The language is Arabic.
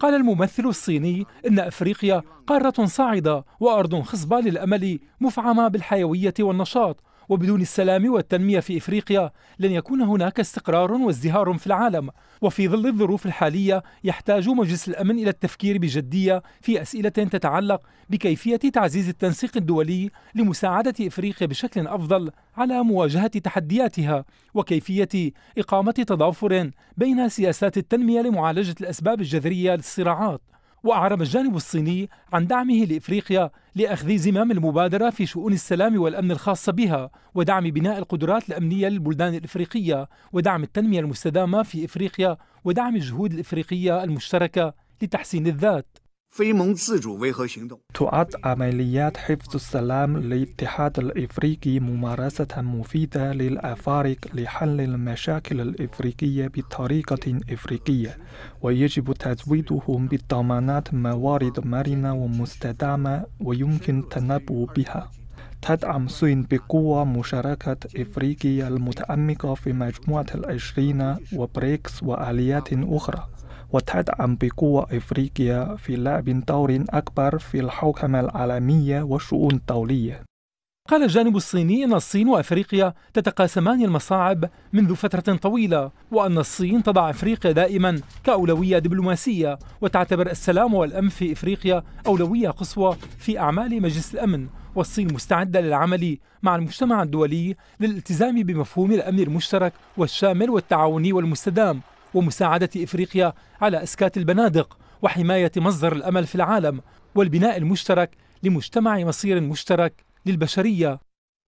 قال الممثل الصيني إن أفريقيا قارة صاعدة وأرض خصبة للأمل مفعمة بالحيوية والنشاط وبدون السلام والتنمية في إفريقيا لن يكون هناك استقرار وازدهار في العالم وفي ظل الظروف الحالية يحتاج مجلس الأمن إلى التفكير بجدية في أسئلة تتعلق بكيفية تعزيز التنسيق الدولي لمساعدة إفريقيا بشكل أفضل على مواجهة تحدياتها وكيفية إقامة تضافر بين سياسات التنمية لمعالجة الأسباب الجذرية للصراعات وأعرب الجانب الصيني عن دعمه لإفريقيا لأخذ زمام المبادرة في شؤون السلام والأمن الخاصة بها ودعم بناء القدرات الأمنية للبلدان الإفريقية ودعم التنمية المستدامة في إفريقيا ودعم الجهود الإفريقية المشتركة لتحسين الذات 非盟自主维和行动。تعد عمليات حفظ السلام للاتحاد الافريقي ممارسة مفيدة للافارق لحل المشاكل الافريقية بطريقة افريقية، ويجب تزويدهم بالضمانات موارد مرنة ومستدامة ويمكن التنبؤ بها. تدعم الصين بقوة مشاركة إفريقيا المتعمقة في مجموعة العشرين وبريكس وآليات أخرى وتدعم بقوة إفريقيا في لعب دور أكبر في الحوكمة العالمية والشؤون الدولية قال الجانب الصيني أن الصين وأفريقيا تتقاسمان المصاعب منذ فترة طويلة وأن الصين تضع أفريقيا دائما كأولوية دبلوماسية وتعتبر السلام والأمن في أفريقيا أولوية قصوى في أعمال مجلس الأمن والصين مستعدة للعمل مع المجتمع الدولي للالتزام بمفهوم الأمن المشترك والشامل والتعاوني والمستدام ومساعدة إفريقيا على إسكات البنادق وحماية مصدر الأمل في العالم والبناء المشترك لمجتمع مصير مشترك للبشرية